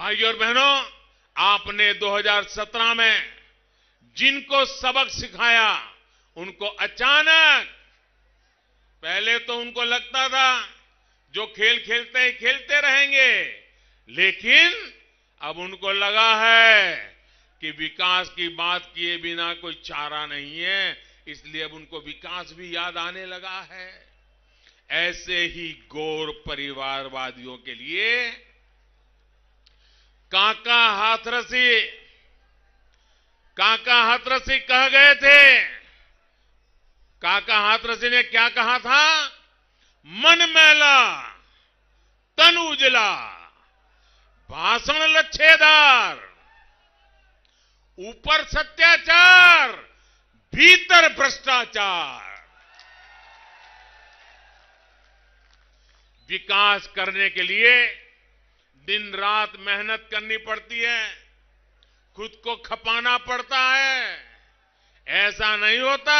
भाइयों और बहनों आपने 2017 में जिनको सबक सिखाया उनको अचानक पहले तो उनको लगता था जो खेल खेलते ही खेलते रहेंगे लेकिन अब उनको लगा है कि विकास की बात किए बिना कोई चारा नहीं है इसलिए अब उनको विकास भी याद आने लगा है ऐसे ही गौर परिवारवादियों के लिए काका हाथरसी काका हाथरसी कह गए थे काका हाथरसी ने क्या कहा था मन मैला तन उजला भाषण लच्छेदार ऊपर सत्याचार भीतर भ्रष्टाचार विकास करने के लिए दिन रात मेहनत करनी पड़ती है खुद को खपाना पड़ता है ऐसा नहीं होता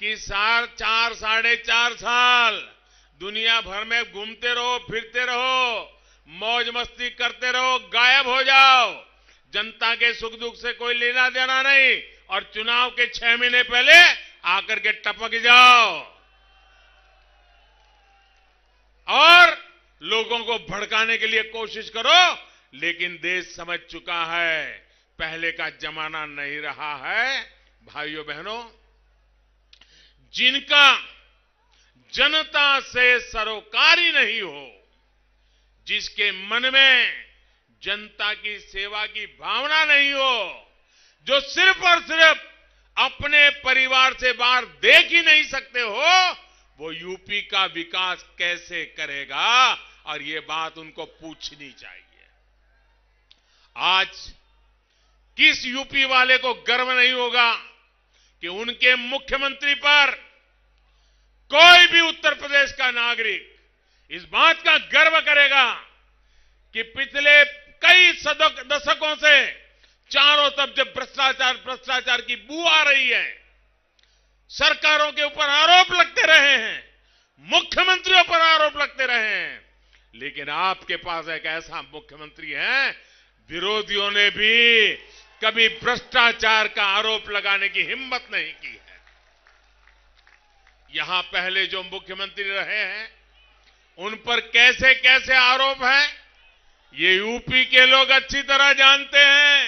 कि साल चार साढ़े चार साल दुनिया भर में घूमते रहो फिरते रहो मौज मस्ती करते रहो गायब हो जाओ जनता के सुख दुख से कोई लेना देना नहीं और चुनाव के छह महीने पहले आकर के टपक जाओ लोगों को भड़काने के लिए कोशिश करो लेकिन देश समझ चुका है पहले का जमाना नहीं रहा है भाइयों बहनों जिनका जनता से सरोकारी नहीं हो जिसके मन में जनता की सेवा की भावना नहीं हो जो सिर्फ और सिर्फ अपने परिवार से बाहर देख ही नहीं सकते हो वो यूपी का विकास कैसे करेगा और ये बात उनको पूछनी चाहिए आज किस यूपी वाले को गर्व नहीं होगा कि उनके मुख्यमंत्री पर कोई भी उत्तर प्रदेश का नागरिक इस बात का गर्व करेगा कि पिछले कई सदक, दशकों से चारों तरफ जब भ्रष्टाचार भ्रष्टाचार की बू आ रही है सरकारों के ऊपर आरोप लगते रहे हैं मुख्यमंत्रियों पर आरोप लगते रहे हैं लेकिन आपके पास एक ऐसा मुख्यमंत्री है विरोधियों ने भी कभी भ्रष्टाचार का आरोप लगाने की हिम्मत नहीं की है यहां पहले जो मुख्यमंत्री रहे हैं उन पर कैसे कैसे आरोप हैं ये यूपी के लोग अच्छी तरह जानते हैं